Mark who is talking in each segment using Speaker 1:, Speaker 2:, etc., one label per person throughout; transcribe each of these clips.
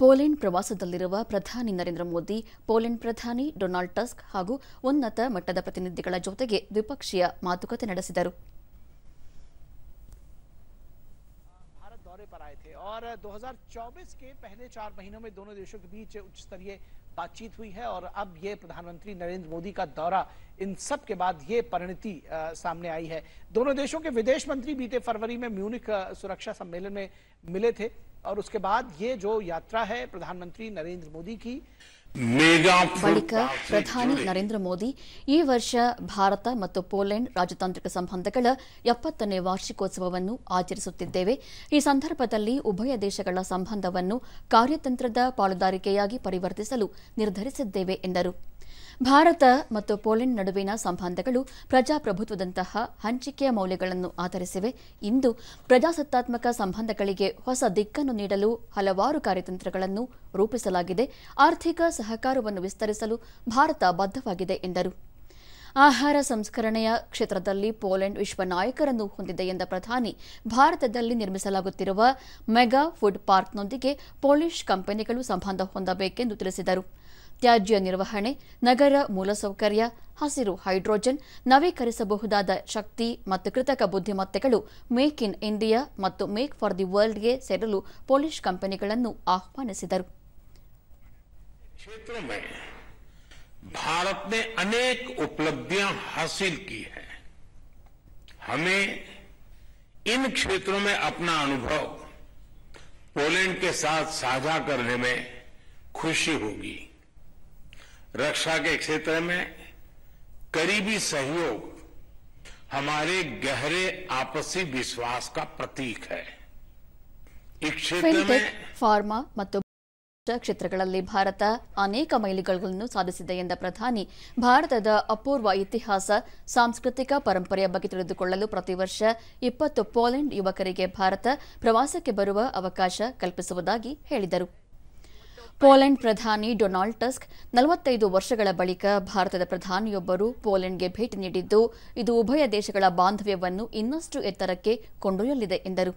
Speaker 1: Poland ಪ್ರವಾಸದಲ್ಲಿರುವ ಪ್ರಧಾನಿ Narendra Modi Poland ಪ್ರಧಾನಿ ಡೊನಾಲ್ಡ್ ಟಸ್ಕ್ ಹಾಗೂ ಉನ್ನತ ಮಟ್ಟದ ಪ್ರತಿನಿಧಿಗಳ ಜೊತೆಗೆ ದ್ವಿಪಕ್ಷೀಯ ಮಾತುಕತೆ ನಡೆಸಿದರು दौरे पर आए थे और 2024 के पहले चार महीनों में दोनों देशों के बीच उच्च स्तरीय बातचीत हुई है और अब ये प्रधानमंत्री नरेंद्र मोदी का दौरा इन सब के बाद ये परिणति सामने आई है दोनों देशों के विदेश मंत्री बीते फरवरी में म्यूनिक सुरक्षा सम्मेलन में मिले थे और उसके बाद ये जो यात्रा है प्रधानमंत्री नरेंद्र मोदी की ಬಳಿಕ ಪ್ರಧಾನಿ ನರೇಂದ್ರ ಮೋದಿ ಈ ವರ್ಷ ಭಾರತ ಮತ್ತು ಪೋಲೆಂಡ್ ರಾಜತಾಂತ್ರಿಕ ಸಂಬಂಧಗಳ ಎಪ್ಪತ್ತನೇ ವಾರ್ಷಿಕೋತ್ಸವವನ್ನು ಆಚರಿಸುತ್ತಿದ್ದೇವೆ ಈ ಸಂದರ್ಭದಲ್ಲಿ ಉಭಯ ದೇಶಗಳ ಸಂಬಂಧವನ್ನು ಕಾರ್ಯತಂತ್ರದ ಪಾಲುದಾರಿಕೆಯಾಗಿ ಪರಿವರ್ತಿಸಲು ನಿರ್ಧರಿಸಿದ್ದೇವೆ ಎಂದರು ಭಾರತ ಮತ್ತು ಪೋಲೆಂಡ್ ನಡುವಿನ ಸಂಬಂಧಗಳು ಪ್ರಜಾಪ್ರಭುತ್ವದಂತಹ ಹಂಚಿಕೆಯ ಮೌಲ್ಯಗಳನ್ನು ಆಧರಿಸಿವೆ ಇಂದು ಪ್ರಜಾಸತ್ತಾತ್ಮಕ ಸಂಬಂಧಗಳಿಗೆ ಹೊಸ ದಿಕ್ಕನ್ನು ನೀಡಲು ಹಲವಾರು ಕಾರ್ಯತಂತ್ರಗಳನ್ನು ರೂಪಿಸಲಾಗಿದೆ ಆರ್ಥಿಕ ಸಹಕಾರವನ್ನು ವಿಸ್ತರಿಸಲು ಭಾರತ ಬದ್ಧವಾಗಿದೆ ಎಂದರು ಆಹಾರ ಸಂಸ್ಕರಣೆಯ ಕ್ಷೇತ್ರದಲ್ಲಿ ಪೋಲೆಂಡ್ ವಿಶ್ವ ನಾಯಕರನ್ನು ಹೊಂದಿದೆ ಎಂದ ಪ್ರಧಾನಿ ಭಾರತದಲ್ಲಿ ನಿರ್ಮಿಸಲಾಗುತ್ತಿರುವ ಮೆಗಾ ಫುಡ್ ಪಾರ್ಕ್ನೊಂದಿಗೆ ಪೋಲಿಷ್ ಕಂಪನಿಗಳು ಸಂಬಂಧ ಹೊಂದಬೇಕೆಂದು ತಿಳಿಸಿದರು ತ್ಯಾಜ್ಯ ನಿರ್ವಹಣೆ ನಗರ ಮೂಲಸೌಕರ್ಯ ಹಸಿರು ಹೈಡ್ರೋಜನ್ ನವೀಕರಿಸಬಹುದಾದ ಶಕ್ತಿ ಮತ್ತು ಕೃತಕ ಬುದ್ಧಿಮತ್ತೆಗಳು ಮೇಕ್ ಇನ್ ಇಂಡಿಯಾ ಮತ್ತು ಮೇಕ್ ಫಾರ್ ದಿ ವರ್ಲ್ಡ್ಗೆ ಸೇರಲು ಪೋಲಿಷ್ ಕಂಪನಿಗಳನ್ನು ಆಹ್ವಾನಿಸಿದರು भारत ने अनेक उपलब्धियां हासिल की है हमें इन क्षेत्रों में अपना अनुभव पोलैंड के साथ साझा करने में खुशी होगी रक्षा के क्षेत्र में करीबी सहयोग हमारे गहरे आपसी विश्वास का प्रतीक ಫಾರ್ಮಾ ಮತ್ತು ಕ್ಷೇತ್ರಗಳಲ್ಲಿ ಭಾರತ ಅನೇಕ ಮೈಲಿಗಲ್ಲನ್ನು ಸಾಧಿಸಿದೆ ಎಂದ ಪ್ರಧಾನಿ ಭಾರತದ ಅಪೂರ್ವ ಇತಿಹಾಸ ಸಾಂಸ್ಕೃತಿಕ ಪರಂಪರೆಯ ಬಗ್ಗೆ ತಿಳಿದುಕೊಳ್ಳಲು ಪ್ರತಿ ವರ್ಷ ಇಪ್ಪತ್ತು ಪೋಲೆಂಡ್ ಯುವಕರಿಗೆ ಭಾರತ ಪ್ರವಾಸಕ್ಕೆ ಬರುವ ಅವಕಾಶ ಕಲ್ಪಿಸುವುದಾಗಿ ಹೇಳಿದರು ಪೋಲೆಂಡ್ ಪ್ರಧಾನಿ ಡೊನಾಲ್ಡ್ ಟಸ್ಕ್ ನಲವತ್ತೈದು ವರ್ಷಗಳ ಬಳಿಕ ಭಾರತದ ಪ್ರಧಾನಿಯೊಬ್ಬರು ಪೋಲೆಂಡ್ಗೆ ಭೇಟಿ ನೀಡಿದ್ದು ಇದು ಉಭಯ ದೇಶಗಳ ಬಾಂಧವ್ಯವನ್ನು ಇನ್ನಷ್ಟು ಎತ್ತರಕ್ಕೆ ಕೊಂಡೊಯ್ಯಲಿದೆ ಎಂದರು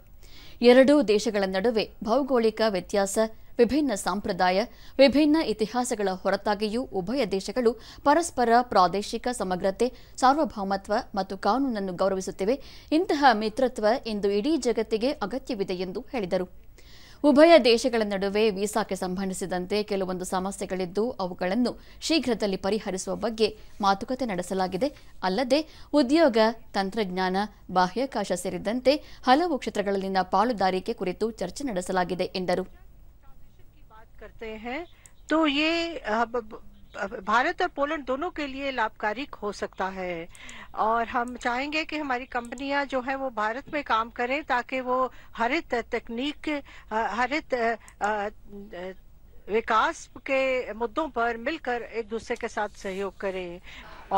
Speaker 1: ಎರಡೂ ದೇಶಗಳ ನಡುವೆ ಭೌಗೋಳಿಕ ವ್ಯತ್ಯಾಸ ವಿಭಿನ್ನ ಸಂಪ್ರದಾಯ ವಿಭಿನ್ನ ಇತಿಹಾಸಗಳ ಹೊರತಾಗಿಯೂ ಉಭಯ ದೇಶಗಳು ಪರಸ್ಪರ ಪ್ರಾದೇಶಿಕ ಸಮಗ್ರತೆ ಸಾರ್ವಭೌಮತ್ವ ಮತ್ತು ಕಾನೂನನ್ನು ಗೌರವಿಸುತ್ತಿವೆ ಇಂತಹ ಮಿತ್ರತ್ವ ಇಂದು ಇಡೀ ಜಗತ್ತಿಗೆ ಅಗತ್ಯವಿದೆ ಎಂದು ಹೇಳಿದರು ಉಭಯ ದೇಶಗಳ ನಡುವೆ ವೀಸಾಕ್ಕೆ ಸಂಬಂಧಿಸಿದಂತೆ ಕೆಲವೊಂದು ಸಮಸ್ಯೆಗಳಿದ್ದು ಅವುಗಳನ್ನು ಶೀಘ್ರದಲ್ಲಿ ಪರಿಹರಿಸುವ ಬಗ್ಗೆ ಮಾತುಕತೆ ನಡೆಸಲಾಗಿದೆ ಅಲ್ಲದೆ ಉದ್ಯೋಗ ತಂತ್ರಜ್ಞಾನ ಬಾಹ್ಯಾಕಾಶ ಸೇರಿದಂತೆ ಹಲವು ಕ್ಷೇತ್ರಗಳಲ್ಲಿನ ಪಾಲುದಾರಿಕೆ ಕುರಿತು ಚರ್ಚೆ ನಡೆಸಲಾಗಿದೆ ಎಂದರು भारत और पोलैंड दोनों के लिए लाभकारी हो सकता है और हम चाहेंगे कि हमारी कंपनियां जो है वो भारत में काम करें ताकि वो हरित तकनीक हरित विकास के मुद्दों पर मिलकर एक दूसरे के साथ सहयोग करें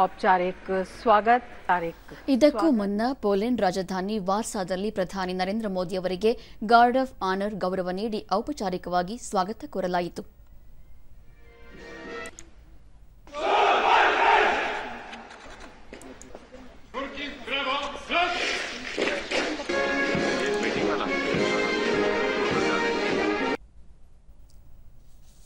Speaker 1: औपचारिक स्वागत ಇದಕ್ಕೂ ಮುನ್ನ ಪೋಲೆಂಡ್ ರಾಜಧಾನಿ ವಾರ್ಸಾದಲ್ಲಿ ಪ್ರಧಾನಿ Narendra Modi guard of honour गौरव औपचारिकवा स्वागत कौर ಕೋರಲಾಯಿತು